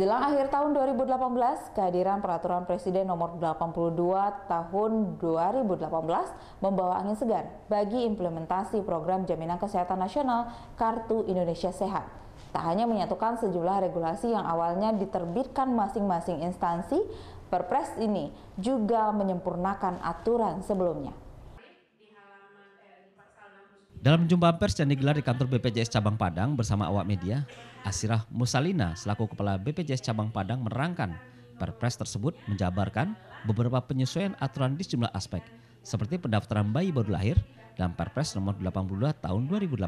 Jelang akhir tahun 2018, kehadiran peraturan Presiden nomor 82 tahun 2018 membawa angin segar bagi implementasi program jaminan kesehatan nasional Kartu Indonesia Sehat. Tak hanya menyatukan sejumlah regulasi yang awalnya diterbitkan masing-masing instansi, Perpres ini juga menyempurnakan aturan sebelumnya. Dalam jumpa pers yang digelar di kantor BPJS Cabang Padang bersama awak media, Asirah Musalina selaku Kepala BPJS Cabang Padang menerangkan perpres tersebut menjabarkan beberapa penyesuaian aturan di sejumlah aspek seperti pendaftaran bayi baru lahir dalam perpres nomor 82 tahun 2018.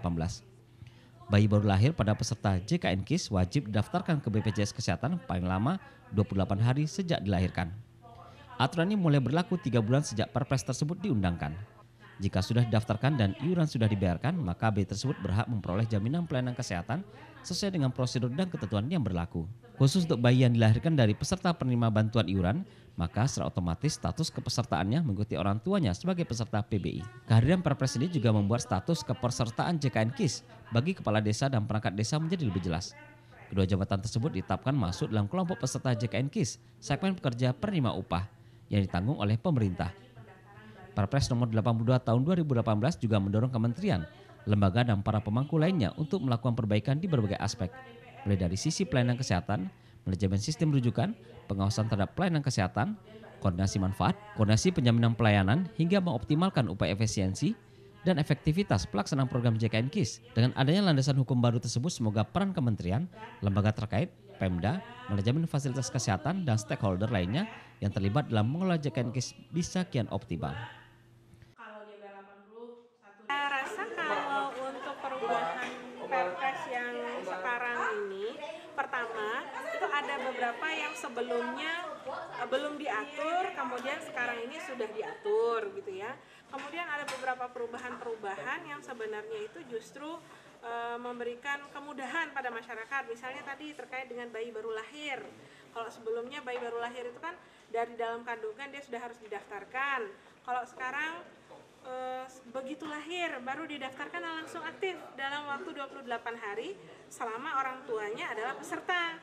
Bayi baru lahir pada peserta JKN KIS wajib didaftarkan ke BPJS Kesehatan paling lama 28 hari sejak dilahirkan. Aturan ini mulai berlaku 3 bulan sejak perpres tersebut diundangkan. Jika sudah didaftarkan dan iuran sudah dibayarkan, maka B tersebut berhak memperoleh jaminan pelayanan kesehatan sesuai dengan prosedur dan ketentuan yang berlaku. Khusus untuk bayi yang dilahirkan dari peserta penerima bantuan iuran, maka secara otomatis status kepesertaannya mengikuti orang tuanya sebagai peserta PBI. Kehadiran perpres ini juga membuat status kepesertaan JKN KIS bagi kepala desa dan perangkat desa menjadi lebih jelas. Kedua jabatan tersebut ditetapkan masuk dalam kelompok peserta JKN KIS, segmen pekerja penerima upah, yang ditanggung oleh pemerintah Perpres nomor 82 tahun 2018 juga mendorong kementerian, lembaga dan para pemangku lainnya untuk melakukan perbaikan di berbagai aspek, mulai dari sisi pelayanan kesehatan, manajemen sistem rujukan, pengawasan terhadap pelayanan kesehatan, koordinasi manfaat, koordinasi penjaminan pelayanan, hingga mengoptimalkan upaya efisiensi, dan efektivitas pelaksanaan program JKN KIS. Dengan adanya landasan hukum baru tersebut, semoga peran kementerian, lembaga terkait, Pemda, manajemen fasilitas kesehatan, dan stakeholder lainnya yang terlibat dalam mengelola JKN KIS bisa kian optimal. ada beberapa yang sebelumnya uh, belum diatur, kemudian sekarang ini sudah diatur gitu ya. Kemudian ada beberapa perubahan-perubahan yang sebenarnya itu justru uh, memberikan kemudahan pada masyarakat. Misalnya tadi terkait dengan bayi baru lahir. Kalau sebelumnya bayi baru lahir itu kan dari dalam kandungan dia sudah harus didaftarkan. Kalau sekarang eh, begitu lahir baru didaftarkan langsung aktif dalam waktu 28 hari selama orang tuanya adalah peserta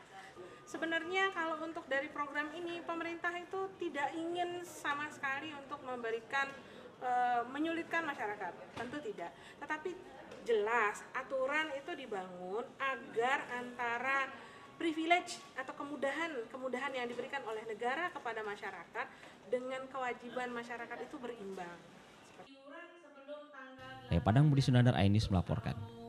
sebenarnya kalau untuk dari program ini pemerintah itu tidak ingin sama sekali untuk memberikan e, menyulitkan masyarakat tentu tidak tetapi jelas aturan itu dibangun agar antara privilege atau kemudahan kemudahan yang diberikan oleh negara kepada masyarakat dengan kewajiban masyarakat itu berimbang. Saya Padang Budi Sunandar Ainis melaporkan.